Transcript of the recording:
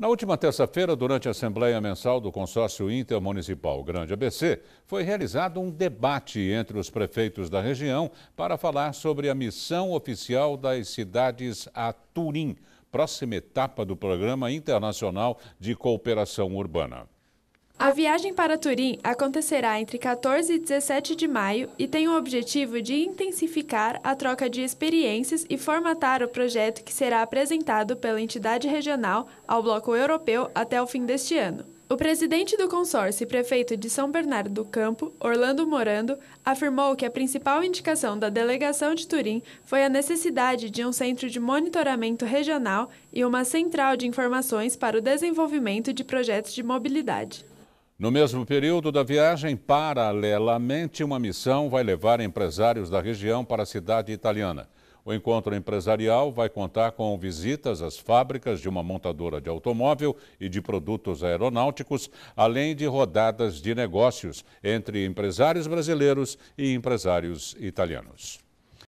Na última terça-feira, durante a Assembleia Mensal do Consórcio Intermunicipal Grande ABC, foi realizado um debate entre os prefeitos da região para falar sobre a missão oficial das cidades a Turim, próxima etapa do Programa Internacional de Cooperação Urbana. A viagem para Turim acontecerá entre 14 e 17 de maio e tem o objetivo de intensificar a troca de experiências e formatar o projeto que será apresentado pela entidade regional ao Bloco Europeu até o fim deste ano. O presidente do consórcio e prefeito de São Bernardo do Campo, Orlando Morando, afirmou que a principal indicação da delegação de Turim foi a necessidade de um centro de monitoramento regional e uma central de informações para o desenvolvimento de projetos de mobilidade. No mesmo período da viagem, paralelamente, uma missão vai levar empresários da região para a cidade italiana. O encontro empresarial vai contar com visitas às fábricas de uma montadora de automóvel e de produtos aeronáuticos, além de rodadas de negócios entre empresários brasileiros e empresários italianos.